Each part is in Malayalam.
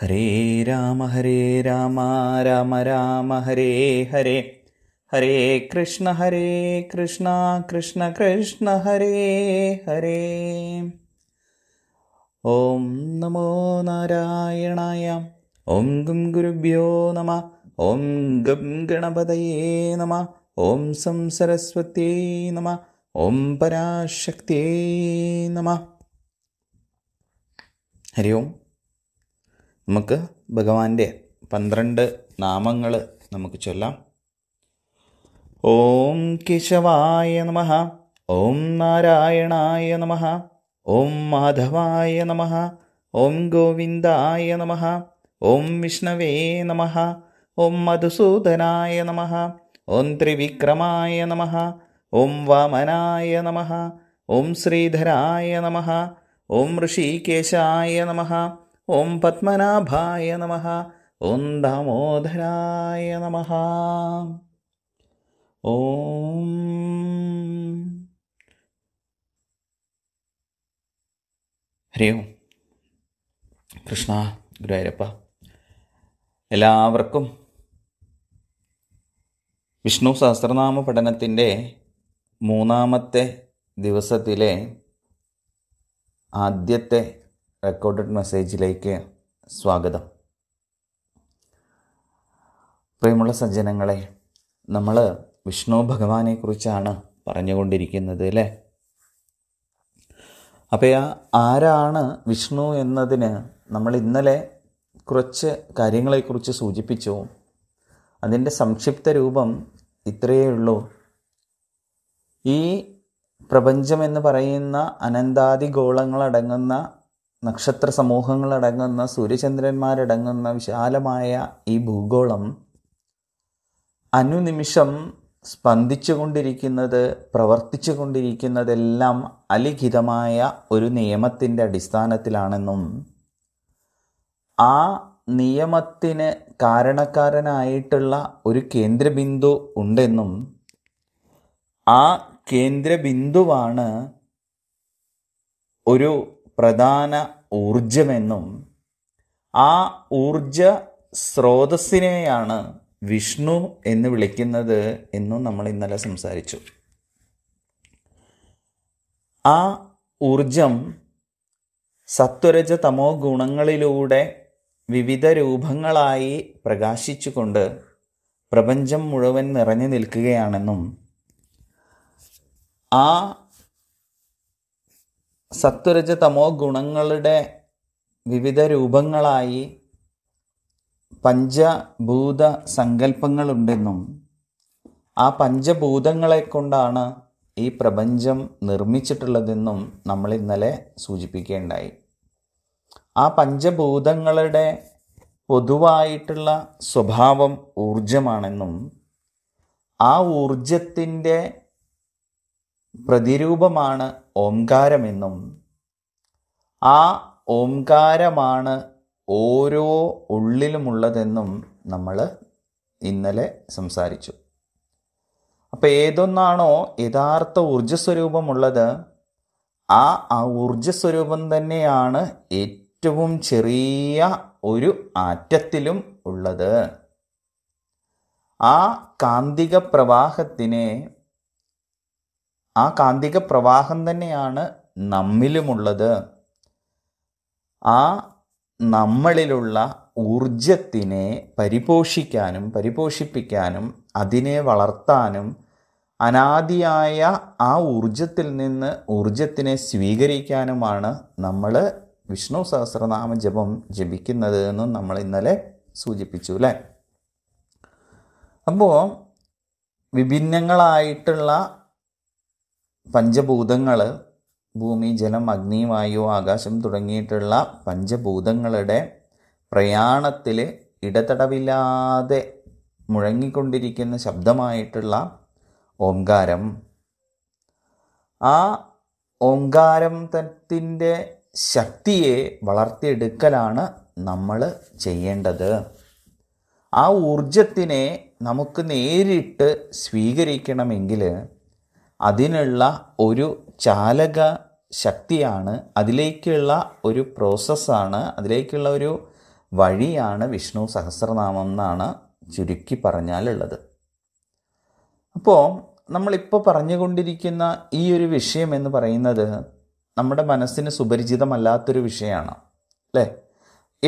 ഹരേ രാമ ഹരേ രാമ രാമ രാമ ഹരേ ഹരേ ഹരേ കൃഷ്ണ ഹരേ കൃഷ്ണ കൃഷ്ണ കൃഷ്ണ ഹരേ ഹരേ ഓം നമോ നാരായണായ ഓം ഗും ഗുരുഭ്യോ നമ ഓം ഗം ഗണപതയേ നമ ഓം സം സരസ്വത്യേ നമ ഓം പരാശക്തിയേ നമ ഹരി ഓം നമുക്ക് ഭഗവാന്റെ പന്ത്രണ്ട് നാമങ്ങൾ നമുക്ക് ചൊല്ലാം ഓം കേശവായ നമ ഓം നാരായണായ നമ ഓം മാധവായ നമ ഓം ഗോവിന്ദായ നമ ഓം വിഷ്ണവേ നമ ഓം മധുസൂദനായ നമ ഓം ത്രിവിക്രമായ നമ ഓം വാമനായ നമ ഓം ശ്രീധരായ നമ ഓം ഋഷികേശായ നമ ഓം പത്മനാഭായ നമ ഓം ദാമോദരായ നമ ഓം ഹരി ഓം കൃഷ്ണ ഗുരുവായൂരപ്പ എല്ലാവർക്കും വിഷ്ണു സഹസ്രനാമ പഠനത്തിൻ്റെ മൂന്നാമത്തെ ദിവസത്തിലെ ആദ്യത്തെ റെക്കോർഡഡ് മെസ്സേജിലേക്ക് സ്വാഗതം പ്രിയമുള്ള സജ്ജനങ്ങളെ നമ്മൾ വിഷ്ണു ഭഗവാനെക്കുറിച്ചാണ് പറഞ്ഞുകൊണ്ടിരിക്കുന്നത് അല്ലേ അപ്പോൾ ആരാണ് വിഷ്ണു എന്നതിന് നമ്മൾ ഇന്നലെ കുറച്ച് കാര്യങ്ങളെക്കുറിച്ച് സൂചിപ്പിച്ചു അതിൻ്റെ സംക്ഷിപ്ത രൂപം ഇത്രയേ ഉള്ളൂ ഈ പ്രപഞ്ചം എന്ന് പറയുന്ന അനന്താദി ഗോളങ്ങളടങ്ങുന്ന നക്ഷത്ര സമൂഹങ്ങളടങ്ങുന്ന സൂര്യചന്ദ്രന്മാരടങ്ങുന്ന വിശാലമായ ഈ ഭൂഗോളം അനുനിമിഷം സ്പന്ദിച്ചുകൊണ്ടിരിക്കുന്നത് പ്രവർത്തിച്ചു കൊണ്ടിരിക്കുന്നതെല്ലാം അലിഖിതമായ ഒരു നിയമത്തിൻ്റെ അടിസ്ഥാനത്തിലാണെന്നും ആ നിയമത്തിന് കാരണക്കാരനായിട്ടുള്ള ഒരു കേന്ദ്രബിന്ദു ഉണ്ടെന്നും ആ കേന്ദ്രബിന്ദുവാണ് ഒരു പ്രധാന ഊർജമെന്നും ആ ഊർജ സ്രോതസ്സിനെയാണ് വിഷ്ണു എന്ന് വിളിക്കുന്നത് എന്നും നമ്മൾ ഇന്നലെ സംസാരിച്ചു ആ ഊർജം സത്വരജ തമോ ഗുണങ്ങളിലൂടെ വിവിധ രൂപങ്ങളായി പ്രകാശിച്ചുകൊണ്ട് പ്രപഞ്ചം മുഴുവൻ നിറഞ്ഞു നിൽക്കുകയാണെന്നും ആ സത്വരജതമോ തമോ ഗുണങ്ങളുടെ വിവിധ രൂപങ്ങളായി പഞ്ചഭൂത സങ്കല്പങ്ങളുണ്ടെന്നും ആ പഞ്ചഭൂതങ്ങളെ കൊണ്ടാണ് ഈ പ്രപഞ്ചം നിർമ്മിച്ചിട്ടുള്ളതെന്നും നമ്മൾ ഇന്നലെ സൂചിപ്പിക്കേണ്ടായി ആ പഞ്ചഭൂതങ്ങളുടെ പൊതുവായിട്ടുള്ള സ്വഭാവം ഊർജമാണെന്നും ആ ഊർജത്തിൻ്റെ പ്രതിരൂപമാണ് ഓംകാരമെന്നും ആ ഓംകാരമാണ് ഓരോ ഉള്ളിലുമുള്ളതെന്നും നമ്മൾ ഇന്നലെ സംസാരിച്ചു അപ്പോൾ ഏതൊന്നാണോ യഥാർത്ഥ ഊർജ്ജസ്വരൂപമുള്ളത് ആ ആ ഊർജ്ജസ്വരൂപം തന്നെയാണ് ഏറ്റവും ചെറിയ ഒരു ആറ്റത്തിലും ഉള്ളത് ആ കാന്തിക പ്രവാഹത്തിനെ ആ കാന്തിക പ്രവാഹം തന്നെയാണ് നമ്മിലുമുള്ളത് ആ നമ്മളിലുള്ള ഊർജത്തിനെ പരിപോഷിക്കാനും പരിപോഷിപ്പിക്കാനും അതിനെ വളർത്താനും അനാദിയായ ആ ഊർജത്തിൽ നിന്ന് ഊർജത്തിനെ സ്വീകരിക്കാനുമാണ് നമ്മൾ വിഷ്ണു സഹസ്രനാമ ജപം ജപിക്കുന്നത് എന്നും നമ്മൾ ഇന്നലെ സൂചിപ്പിച്ചു അല്ലേ അപ്പോൾ വിഭിന്നങ്ങളായിട്ടുള്ള പഞ്ചഭൂതങ്ങൾ ഭൂമി ജലം അഗ്നി വായു ആകാശം തുടങ്ങിയിട്ടുള്ള പഞ്ചഭൂതങ്ങളുടെ പ്രയാണത്തിൽ ഇടതടവില്ലാതെ മുഴങ്ങിക്കൊണ്ടിരിക്കുന്ന ശബ്ദമായിട്ടുള്ള ഓംകാരം ആ ഓംകാരം തത്തിൻ്റെ ശക്തിയെ വളർത്തിയെടുക്കലാണ് നമ്മൾ ചെയ്യേണ്ടത് ആ ഊർജത്തിനെ നമുക്ക് നേരിട്ട് സ്വീകരിക്കണമെങ്കിൽ അതിനുള്ള ഒരു ചാലക ശക്തിയാണ് അതിലേക്കുള്ള ഒരു പ്രോസസ്സാണ് അതിലേക്കുള്ള ഒരു വഴിയാണ് വിഷ്ണു സഹസ്രനാമം എന്നാണ് ചുരുക്കി പറഞ്ഞാലുള്ളത് അപ്പോൾ നമ്മളിപ്പോൾ പറഞ്ഞുകൊണ്ടിരിക്കുന്ന ഈ ഒരു വിഷയം എന്ന് പറയുന്നത് നമ്മുടെ മനസ്സിന് സുപരിചിതമല്ലാത്തൊരു വിഷയമാണ് അല്ലേ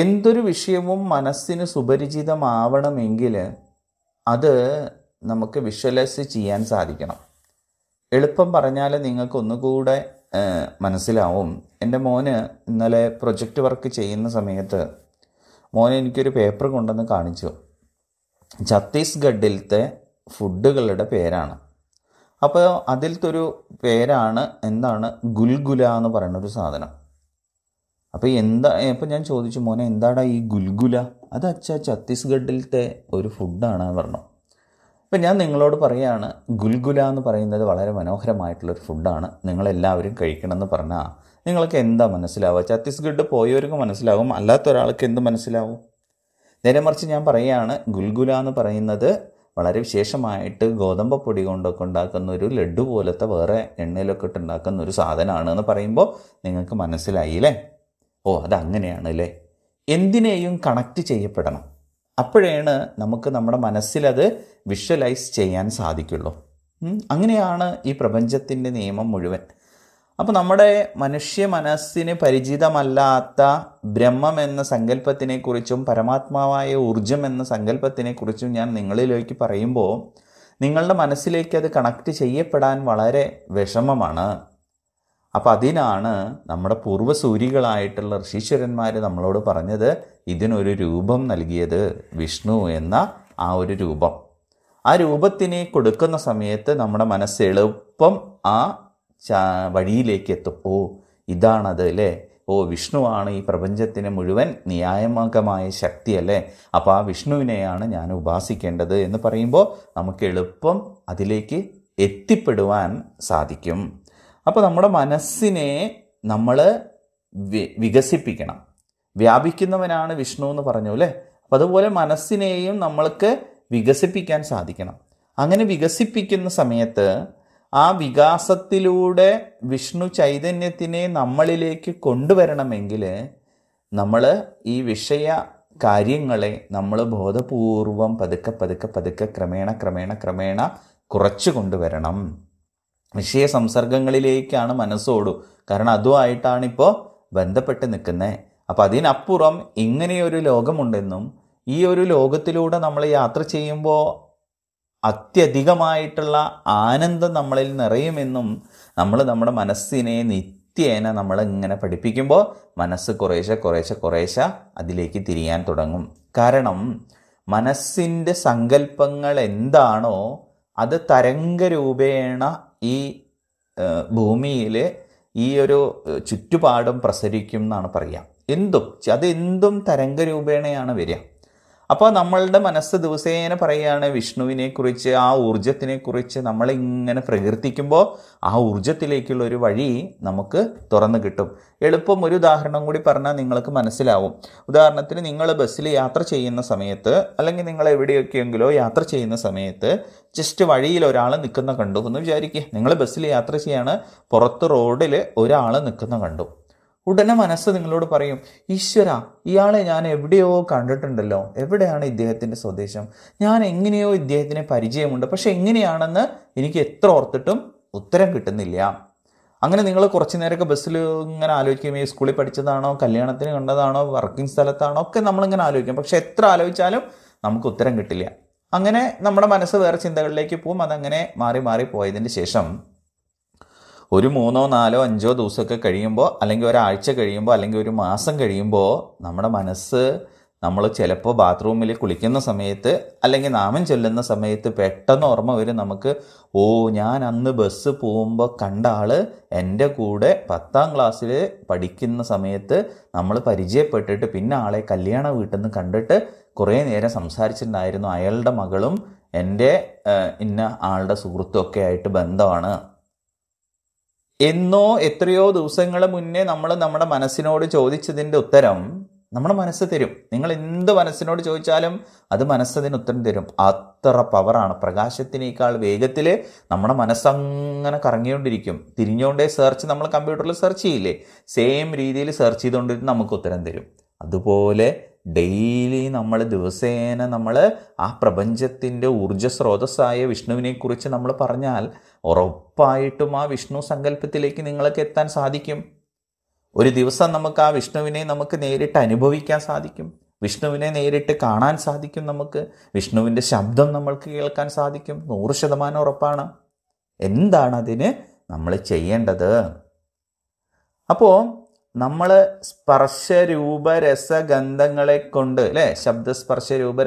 എന്തൊരു വിഷയവും മനസ്സിന് സുപരിചിതമാവണമെങ്കിൽ അത് നമുക്ക് വിഷ്വലൈസ് ചെയ്യാൻ സാധിക്കണം എളുപ്പം പറഞ്ഞാൽ നിങ്ങൾക്ക് ഒന്നുകൂടെ മനസ്സിലാവും എൻ്റെ മോന് ഇന്നലെ പ്രൊജക്റ്റ് വർക്ക് ചെയ്യുന്ന സമയത്ത് മോൻ എനിക്കൊരു പേപ്പർ കൊണ്ടുവന്ന് കാണിച്ചു ഛത്തീസ്ഗഡിലത്തെ ഫുഡുകളുടെ പേരാണ് അപ്പോൾ അതിലത്തൊരു പേരാണ് എന്താണ് ഗുൽഗുല എന്ന് പറയുന്ന ഒരു സാധനം അപ്പോൾ എന്താ ഇപ്പം ഞാൻ ചോദിച്ചു മോനെ എന്താടാ ഈ ഗുൽഗുല അത് അച്ഛാ ഛത്തീസ്ഗഡിലത്തെ ഒരു ഫുഡാണ് പറഞ്ഞു അപ്പം ഞാൻ നിങ്ങളോട് പറയുകയാണ് ഗുൽഗുല എന്ന് പറയുന്നത് വളരെ മനോഹരമായിട്ടുള്ളൊരു ഫുഡാണ് നിങ്ങളെല്ലാവരും കഴിക്കണമെന്ന് പറഞ്ഞാൽ നിങ്ങൾക്ക് എന്താ മനസ്സിലാവുക ഛത്തീസ്ഗഡ് പോയവർക്ക് മനസ്സിലാവും അല്ലാത്ത ഒരാൾക്ക് എന്ത് മനസ്സിലാവും നേരെ മറിച്ച് ഞാൻ പറയുകയാണ് ഗുൽഗുല എന്ന് പറയുന്നത് വളരെ വിശേഷമായിട്ട് ഗോതമ്പ് പൊടി കൊണ്ടൊക്കെ ഉണ്ടാക്കുന്ന ഒരു ലഡു പോലത്തെ വേറെ എണ്ണയിലൊക്കെ ഇട്ട് ഉണ്ടാക്കുന്ന ഒരു സാധനമാണ് എന്ന് പറയുമ്പോൾ നിങ്ങൾക്ക് മനസ്സിലായില്ലേ ഓ അതങ്ങനെയാണ് അല്ലേ എന്തിനേയും കണക്റ്റ് ചെയ്യപ്പെടണം അപ്പോഴാണ് നമുക്ക് നമ്മുടെ മനസ്സിലത് വിഷ്വലൈസ് ചെയ്യാൻ സാധിക്കുള്ളൂ അങ്ങനെയാണ് ഈ പ്രപഞ്ചത്തിൻ്റെ നിയമം മുഴുവൻ അപ്പോൾ നമ്മുടെ മനുഷ്യ മനസ്സിന് പരിചിതമല്ലാത്ത ബ്രഹ്മം എന്ന സങ്കല്പത്തിനെക്കുറിച്ചും പരമാത്മാവായ ഊർജം എന്ന സങ്കല്പത്തിനെക്കുറിച്ചും ഞാൻ നിങ്ങളിലേക്ക് പറയുമ്പോൾ നിങ്ങളുടെ മനസ്സിലേക്ക് അത് കണക്ട് ചെയ്യപ്പെടാൻ വളരെ വിഷമമാണ് അപ്പം അതിനാണ് നമ്മുടെ പൂർവ്വസൂരികളായിട്ടുള്ള ഋഷീശ്വരന്മാർ നമ്മളോട് പറഞ്ഞത് ഇതിനൊരു രൂപം നൽകിയത് വിഷ്ണു എന്ന ആ ഒരു രൂപം ആ രൂപത്തിനെ കൊടുക്കുന്ന സമയത്ത് നമ്മുടെ മനസ്സ് എളുപ്പം ആ വഴിയിലേക്ക് എത്തും ഓ ഇതാണത് അല്ലേ ഓ വിഷ്ണുവാണ് ഈ പ്രപഞ്ചത്തിന് മുഴുവൻ ശക്തി ശക്തിയല്ലേ അപ്പോൾ ആ വിഷ്ണുവിനെയാണ് ഞാൻ ഉപാസിക്കേണ്ടത് എന്ന് പറയുമ്പോൾ നമുക്ക് എളുപ്പം അതിലേക്ക് എത്തിപ്പെടുവാൻ സാധിക്കും അപ്പോൾ നമ്മുടെ മനസ്സിനെ നമ്മൾ വികസിപ്പിക്കണം വ്യാപിക്കുന്നവനാണ് വിഷ്ണു എന്ന് പറഞ്ഞു അല്ലേ അപ്പം അതുപോലെ മനസ്സിനെയും നമ്മൾക്ക് വികസിപ്പിക്കാൻ സാധിക്കണം അങ്ങനെ വികസിപ്പിക്കുന്ന സമയത്ത് ആ വികാസത്തിലൂടെ വിഷ്ണു ചൈതന്യത്തിനെ നമ്മളിലേക്ക് കൊണ്ടുവരണമെങ്കിൽ നമ്മൾ ഈ വിഷയ കാര്യങ്ങളെ നമ്മൾ ബോധപൂർവം പതുക്കെ പതുക്കെ പതുക്കെ ക്രമേണ ക്രമേണ ക്രമേണ കുറച്ച് കൊണ്ടുവരണം വിഷയ സംസർഗങ്ങളിലേക്കാണ് മനസ്സോടും കാരണം അതുമായിട്ടാണ് ഇപ്പോൾ ബന്ധപ്പെട്ട് നിൽക്കുന്നത് അപ്പോൾ അതിനപ്പുറം ഇങ്ങനെയൊരു ലോകമുണ്ടെന്നും ഈ ഒരു ലോകത്തിലൂടെ നമ്മൾ യാത്ര ചെയ്യുമ്പോൾ അത്യധികമായിട്ടുള്ള ആനന്ദം നമ്മളിൽ നിറയുമെന്നും നമ്മൾ നമ്മുടെ മനസ്സിനെ നിത്യേന നമ്മളിങ്ങനെ പഠിപ്പിക്കുമ്പോൾ മനസ്സ് കുറേശ്ശെ കുറേശ്ശെ കുറേശ്ശെ അതിലേക്ക് തിരിയാൻ തുടങ്ങും കാരണം മനസ്സിൻ്റെ സങ്കല്പങ്ങൾ എന്താണോ അത് തരംഗരൂപേണ ഈ ഭൂമിയിൽ ഈ ഒരു ചുറ്റുപാടും പ്രസരിക്കും എന്നാണ് പറയുക എന്തും അത് തരംഗ തരംഗരൂപേണയാണ് വരിക അപ്പോൾ നമ്മളുടെ മനസ്സ് ദിവസേന പറയുകയാണ് വിഷ്ണുവിനെ കുറിച്ച് ആ ഊർജത്തിനെ കുറിച്ച് നമ്മളിങ്ങനെ പ്രകീർത്തിക്കുമ്പോൾ ആ ഊർജത്തിലേക്കുള്ള ഒരു വഴി നമുക്ക് തുറന്നു കിട്ടും എളുപ്പം ഒരു ഉദാഹരണം കൂടി പറഞ്ഞാൽ നിങ്ങൾക്ക് മനസ്സിലാവും ഉദാഹരണത്തിന് നിങ്ങൾ ബസ്സിൽ യാത്ര ചെയ്യുന്ന സമയത്ത് അല്ലെങ്കിൽ നിങ്ങൾ എവിടെയൊക്കെയെങ്കിലോ യാത്ര ചെയ്യുന്ന സമയത്ത് ജസ്റ്റ് വഴിയിൽ ഒരാൾ നിൽക്കുന്ന കണ്ടു എന്ന് വിചാരിക്കുക നിങ്ങൾ ബസ്സിൽ യാത്ര ചെയ്യാണ് പുറത്ത് റോഡിൽ ഒരാൾ നിൽക്കുന്ന കണ്ടു ഉടനെ മനസ്സ് നിങ്ങളോട് പറയും ഈശ്വര ഇയാളെ ഞാൻ എവിടെയോ കണ്ടിട്ടുണ്ടല്ലോ എവിടെയാണ് ഇദ്ദേഹത്തിൻ്റെ സ്വദേശം ഞാൻ എങ്ങനെയോ ഇദ്ദേഹത്തിന് പരിചയമുണ്ട് പക്ഷെ എങ്ങനെയാണെന്ന് എനിക്ക് എത്ര ഓർത്തിട്ടും ഉത്തരം കിട്ടുന്നില്ല അങ്ങനെ നിങ്ങൾ കുറച്ച് നേരമൊക്കെ ബസ്സിൽ ഇങ്ങനെ ആലോചിക്കും ഈ സ്കൂളിൽ പഠിച്ചതാണോ കല്യാണത്തിന് കണ്ടതാണോ വർക്കിംഗ് സ്ഥലത്താണോ ഒക്കെ നമ്മളിങ്ങനെ ആലോചിക്കും പക്ഷെ എത്ര ആലോചിച്ചാലും നമുക്ക് ഉത്തരം കിട്ടില്ല അങ്ങനെ നമ്മുടെ മനസ്സ് വേറെ ചിന്തകളിലേക്ക് പോകും അതങ്ങനെ മാറി മാറി പോയതിന് ശേഷം ഒരു മൂന്നോ നാലോ അഞ്ചോ ദിവസമൊക്കെ കഴിയുമ്പോൾ അല്ലെങ്കിൽ ഒരാഴ്ച കഴിയുമ്പോൾ അല്ലെങ്കിൽ ഒരു മാസം കഴിയുമ്പോൾ നമ്മുടെ മനസ്സ് നമ്മൾ ചിലപ്പോൾ ബാത്റൂമിൽ കുളിക്കുന്ന സമയത്ത് അല്ലെങ്കിൽ നാമം ചൊല്ലുന്ന സമയത്ത് പെട്ടെന്ന് ഓർമ്മ വരും നമുക്ക് ഓ ഞാൻ അന്ന് ബസ് പോകുമ്പോൾ കണ്ട ആൾ എൻ്റെ കൂടെ പത്താം ക്ലാസ്സിൽ പഠിക്കുന്ന സമയത്ത് നമ്മൾ പരിചയപ്പെട്ടിട്ട് പിന്നെ ആളെ കല്യാണ വീട്ടിൽ നിന്ന് കണ്ടിട്ട് കുറേ നേരം സംസാരിച്ചിട്ടുണ്ടായിരുന്നു അയാളുടെ മകളും എൻ്റെ ഇന്ന ആളുടെ സുഹൃത്തും ഒക്കെ ആയിട്ട് ബന്ധമാണ് എന്നോ എത്രയോ ദിവസങ്ങൾ മുന്നേ നമ്മൾ നമ്മുടെ മനസ്സിനോട് ചോദിച്ചതിൻ്റെ ഉത്തരം നമ്മുടെ മനസ്സ് തരും നിങ്ങൾ എന്ത് മനസ്സിനോട് ചോദിച്ചാലും അത് മനസ്സതിന് ഉത്തരം തരും അത്ര പവറാണ് പ്രകാശത്തിനേക്കാൾ വേഗത്തിൽ നമ്മുടെ മനസ്സങ്ങനെ കറങ്ങിക്കൊണ്ടിരിക്കും തിരിഞ്ഞുകൊണ്ടേ സെർച്ച് നമ്മൾ കമ്പ്യൂട്ടറിൽ സെർച്ച് ചെയ്യില്ലേ സെയിം രീതിയിൽ സെർച്ച് ചെയ്തുകൊണ്ടിരുന്ന് നമുക്ക് ഉത്തരം തരും അതുപോലെ ഡെയിലി നമ്മൾ ദിവസേന നമ്മൾ ആ പ്രപഞ്ചത്തിൻ്റെ ഊർജ്ജസ്രോതസ്സായ വിഷ്ണുവിനെക്കുറിച്ച് നമ്മൾ പറഞ്ഞാൽ ഉറപ്പായിട്ടും ആ വിഷ്ണു സങ്കല്പത്തിലേക്ക് നിങ്ങൾക്ക് എത്താൻ സാധിക്കും ഒരു ദിവസം നമുക്ക് ആ വിഷ്ണുവിനെ നമുക്ക് നേരിട്ട് അനുഭവിക്കാൻ സാധിക്കും വിഷ്ണുവിനെ നേരിട്ട് കാണാൻ സാധിക്കും നമുക്ക് വിഷ്ണുവിൻ്റെ ശബ്ദം നമ്മൾക്ക് കേൾക്കാൻ സാധിക്കും നൂറ് ശതമാനം ഉറപ്പാണ് എന്താണ് അതിന് നമ്മൾ ചെയ്യേണ്ടത് അപ്പോൾ നമ്മൾ സ്പർശ രൂപ കൊണ്ട് അല്ലേ ശബ്ദസ്പർശ രൂപ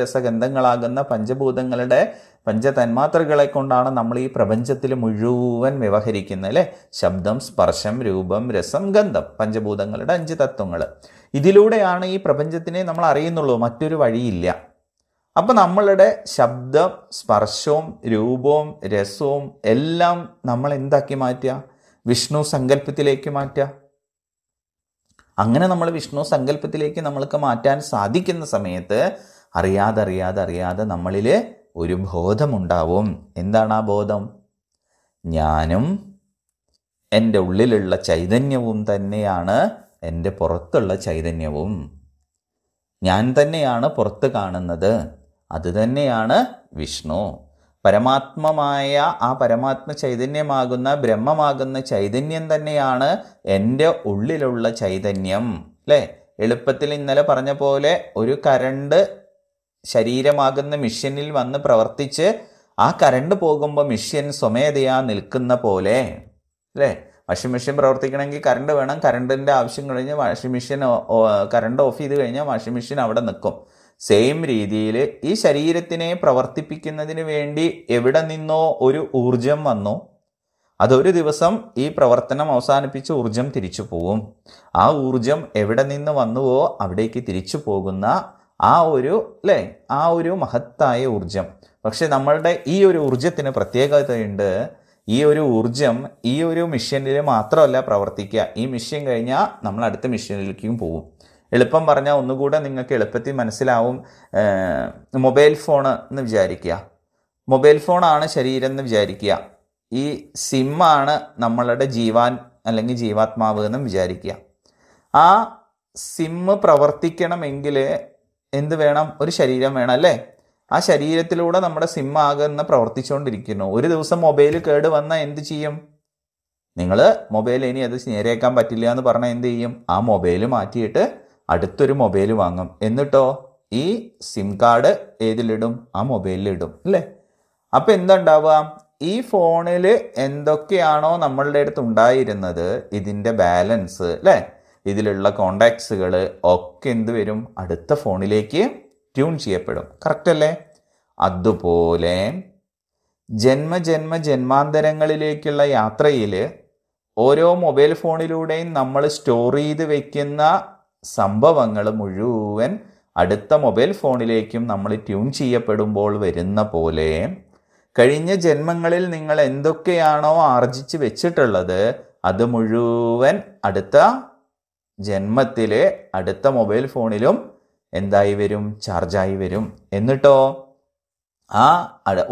പഞ്ചഭൂതങ്ങളുടെ പഞ്ചതന്മാത്രകളെ കൊണ്ടാണ് നമ്മൾ ഈ പ്രപഞ്ചത്തിൽ മുഴുവൻ വ്യവഹരിക്കുന്നത് അല്ലേ ശബ്ദം സ്പർശം രൂപം രസം ഗന്ധം പഞ്ചഭൂതങ്ങളുടെ അഞ്ച് തത്വങ്ങൾ ഇതിലൂടെയാണ് ഈ പ്രപഞ്ചത്തിനെ നമ്മൾ അറിയുന്നുള്ളൂ മറ്റൊരു വഴിയില്ല അപ്പം നമ്മളുടെ ശബ്ദം സ്പർശവും രൂപവും രസവും എല്ലാം നമ്മൾ എന്താക്കി മാറ്റുക വിഷ്ണു സങ്കല്പത്തിലേക്ക് മാറ്റുക അങ്ങനെ നമ്മൾ വിഷ്ണു സങ്കല്പത്തിലേക്ക് നമ്മൾക്ക് മാറ്റാൻ സാധിക്കുന്ന സമയത്ത് അറിയാതെ അറിയാതെ അറിയാതെ നമ്മളിൽ ഒരു ബോധമുണ്ടാവും എന്താണ് ആ ബോധം ഞാനും എൻ്റെ ഉള്ളിലുള്ള ചൈതന്യവും തന്നെയാണ് എൻ്റെ പുറത്തുള്ള ചൈതന്യവും ഞാൻ തന്നെയാണ് പുറത്ത് കാണുന്നത് അതുതന്നെയാണ് വിഷ്ണു പരമാത്മമായ ആ പരമാത്മ ചൈതന്യമാകുന്ന ബ്രഹ്മമാകുന്ന ചൈതന്യം തന്നെയാണ് എൻ്റെ ഉള്ളിലുള്ള ചൈതന്യം അല്ലേ എളുപ്പത്തിൽ ഇന്നലെ പറഞ്ഞ പോലെ ഒരു കരണ്ട് ശരീരമാകുന്ന മിഷ്യനിൽ വന്ന് പ്രവർത്തിച്ച് ആ കരണ്ട് പോകുമ്പോൾ മിഷ്യൻ സ്വമേധയാ നിൽക്കുന്ന പോലെ അല്ലേ വാഷിംഗ് മെഷീൻ പ്രവർത്തിക്കണമെങ്കിൽ കറണ്ട് വേണം കറണ്ടിൻ്റെ ആവശ്യം കഴിഞ്ഞ് വാഷിംഗ് മെഷീൻ കറണ്ട് ഓഫ് ചെയ്ത് കഴിഞ്ഞാൽ വാഷിംഗ് മെഷീൻ അവിടെ നിൽക്കും സെയിം രീതിയിൽ ഈ ശരീരത്തിനെ പ്രവർത്തിപ്പിക്കുന്നതിന് വേണ്ടി എവിടെ നിന്നോ ഒരു ഊർജം വന്നു അതൊരു ദിവസം ഈ പ്രവർത്തനം അവസാനിപ്പിച്ച് ഊർജം തിരിച്ചു പോവും ആ ഊർജം എവിടെ നിന്ന് വന്നുവോ അവിടേക്ക് തിരിച്ചു പോകുന്ന ആ ഒരു അല്ലേ ആ ഒരു മഹത്തായ ഊർജം പക്ഷെ നമ്മളുടെ ഈ ഒരു ഊർജത്തിന് പ്രത്യേകതയുണ്ട് ഈ ഒരു ഊർജം ഈ ഒരു മിഷ്യനിൽ മാത്രമല്ല പ്രവർത്തിക്കുക ഈ മിഷ്യൻ കഴിഞ്ഞാൽ നമ്മൾ അടുത്ത മിഷ്യനിലേക്കും പോവും എളുപ്പം പറഞ്ഞാൽ ഒന്നുകൂടെ നിങ്ങൾക്ക് എളുപ്പത്തിൽ മനസ്സിലാവും മൊബൈൽ ഫോൺ എന്ന് വിചാരിക്കുക മൊബൈൽ ഫോണാണ് ശരീരം എന്ന് വിചാരിക്കുക ഈ സിമ്മാണ് നമ്മളുടെ ജീവാൻ അല്ലെങ്കിൽ ജീവാത്മാവ് എന്നും വിചാരിക്കുക ആ സിമ്മ് പ്രവർത്തിക്കണമെങ്കിൽ എന്ത് വേണം ഒരു ശരീരം വേണം അല്ലേ ആ ശരീരത്തിലൂടെ നമ്മുടെ സിമ്മാകുന്ന പ്രവർത്തിച്ചുകൊണ്ടിരിക്കുന്നു ഒരു ദിവസം മൊബൈൽ കേട് വന്നാൽ എന്ത് ചെയ്യും നിങ്ങൾ മൊബൈൽ ഇനി അത് നേരെയാക്കാൻ പറ്റില്ല എന്ന് പറഞ്ഞാൽ എന്ത് ചെയ്യും ആ മൊബൈൽ മാറ്റിയിട്ട് അടുത്തൊരു മൊബൈൽ വാങ്ങും എന്നിട്ടോ ഈ സിം കാർഡ് ഏതിലിടും ആ മൊബൈലിലിടും അല്ലേ അപ്പോൾ എന്തുണ്ടാവുക ഈ ഫോണിൽ എന്തൊക്കെയാണോ നമ്മളുടെ അടുത്ത് ഉണ്ടായിരുന്നത് ഇതിൻ്റെ ബാലൻസ് അല്ലേ ഇതിലുള്ള കോണ്ടാക്ട്സുകൾ ഒക്കെ എന്ത് വരും അടുത്ത ഫോണിലേക്ക് ട്യൂൺ ചെയ്യപ്പെടും കറക്റ്റ് അല്ലേ അതുപോലെ ജന്മ ജന്മ ജന്മാന്തരങ്ങളിലേക്കുള്ള യാത്രയിൽ ഓരോ മൊബൈൽ ഫോണിലൂടെയും നമ്മൾ സ്റ്റോർ ചെയ്ത് വയ്ക്കുന്ന സംഭവങ്ങൾ മുഴുവൻ അടുത്ത മൊബൈൽ ഫോണിലേക്കും നമ്മൾ ട്യൂൺ ചെയ്യപ്പെടുമ്പോൾ വരുന്ന പോലെ കഴിഞ്ഞ ജന്മങ്ങളിൽ നിങ്ങൾ എന്തൊക്കെയാണോ ആർജിച്ച് വെച്ചിട്ടുള്ളത് അത് മുഴുവൻ അടുത്ത ജന്മത്തിലെ അടുത്ത മൊബൈൽ ഫോണിലും എന്തായി വരും ചാർജായി വരും എന്നിട്ടോ ആ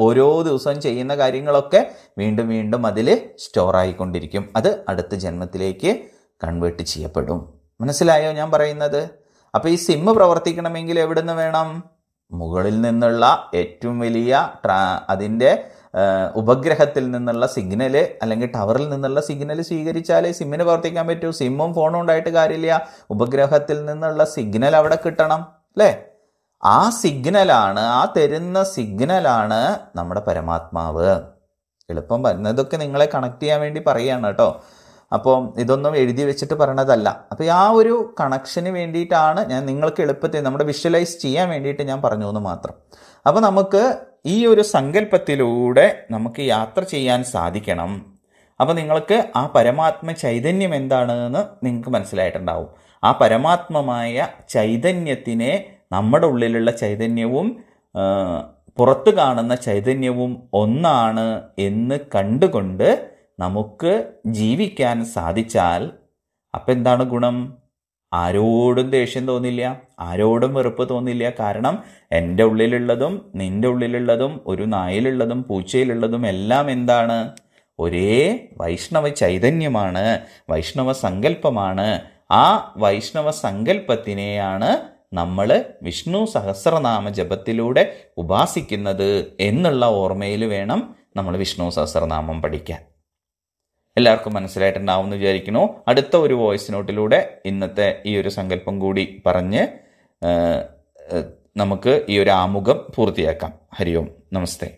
ഓരോ ദിവസവും ചെയ്യുന്ന കാര്യങ്ങളൊക്കെ വീണ്ടും വീണ്ടും അതിൽ സ്റ്റോർ ആയിക്കൊണ്ടിരിക്കും അത് അടുത്ത ജന്മത്തിലേക്ക് കൺവേർട്ട് ചെയ്യപ്പെടും മനസ്സിലായോ ഞാൻ പറയുന്നത് അപ്പോൾ ഈ സിമ്മ് പ്രവർത്തിക്കണമെങ്കിൽ നിന്ന് വേണം മുകളിൽ നിന്നുള്ള ഏറ്റവും വലിയ ട്രാ അതിൻ്റെ ഉപഗ്രഹത്തിൽ നിന്നുള്ള സിഗ്നല് അല്ലെങ്കിൽ ടവറിൽ നിന്നുള്ള സിഗ്നൽ സ്വീകരിച്ചാലേ സിമ്മിന് പ്രവർത്തിക്കാൻ പറ്റൂ സിമ്മും ഫോണും ഉണ്ടായിട്ട് കാര്യമില്ല ഉപഗ്രഹത്തിൽ നിന്നുള്ള സിഗ്നൽ അവിടെ കിട്ടണം അല്ലേ ആ സിഗ്നലാണ് ആ തരുന്ന സിഗ്നലാണ് നമ്മുടെ പരമാത്മാവ് എളുപ്പം ഇതൊക്കെ നിങ്ങളെ കണക്ട് ചെയ്യാൻ വേണ്ടി പറയുകയാണ് കേട്ടോ അപ്പോൾ ഇതൊന്നും എഴുതി വെച്ചിട്ട് പറയണതല്ല അപ്പോൾ ആ ഒരു കണക്ഷന് വേണ്ടിയിട്ടാണ് ഞാൻ നിങ്ങൾക്ക് എളുപ്പത്തിൽ നമ്മുടെ വിഷ്വലൈസ് ചെയ്യാൻ വേണ്ടിയിട്ട് ഞാൻ പറഞ്ഞു എന്ന് മാത്രം അപ്പോൾ നമുക്ക് ഈ ഒരു സങ്കല്പത്തിലൂടെ നമുക്ക് യാത്ര ചെയ്യാൻ സാധിക്കണം അപ്പോൾ നിങ്ങൾക്ക് ആ പരമാത്മ ചൈതന്യം എന്താണെന്ന് നിങ്ങൾക്ക് മനസ്സിലായിട്ടുണ്ടാവും ആ പരമാത്മമായ ചൈതന്യത്തിനെ നമ്മുടെ ഉള്ളിലുള്ള ചൈതന്യവും പുറത്തു കാണുന്ന ചൈതന്യവും ഒന്നാണ് എന്ന് കണ്ടുകൊണ്ട് നമുക്ക് ജീവിക്കാൻ സാധിച്ചാൽ അപ്പം എന്താണ് ഗുണം ആരോടും ദേഷ്യം തോന്നില്ല ആരോടും വെറുപ്പ് തോന്നില്ല കാരണം എൻ്റെ ഉള്ളിലുള്ളതും നിൻ്റെ ഉള്ളിലുള്ളതും ഒരു നായിലുള്ളതും പൂച്ചയിലുള്ളതും എല്ലാം എന്താണ് ഒരേ വൈഷ്ണവ ചൈതന്യമാണ് വൈഷ്ണവ സങ്കല്പമാണ് ആ വൈഷ്ണവ സങ്കല്പത്തിനെയാണ് നമ്മൾ വിഷ്ണു സഹസ്രനാമ ജപത്തിലൂടെ ഉപാസിക്കുന്നത് എന്നുള്ള ഓർമ്മയിൽ വേണം നമ്മൾ വിഷ്ണു സഹസ്രനാമം പഠിക്കാൻ എല്ലാവർക്കും മനസ്സിലായിട്ടുണ്ടാവും എന്ന് വിചാരിക്കുന്നു അടുത്ത ഒരു വോയിസ് നോട്ടിലൂടെ ഇന്നത്തെ ഈ ഒരു സങ്കല്പം കൂടി പറഞ്ഞ് നമുക്ക് ഈ ഒരു ആമുഖം പൂർത്തിയാക്കാം ഹരിയോം നമസ്തേ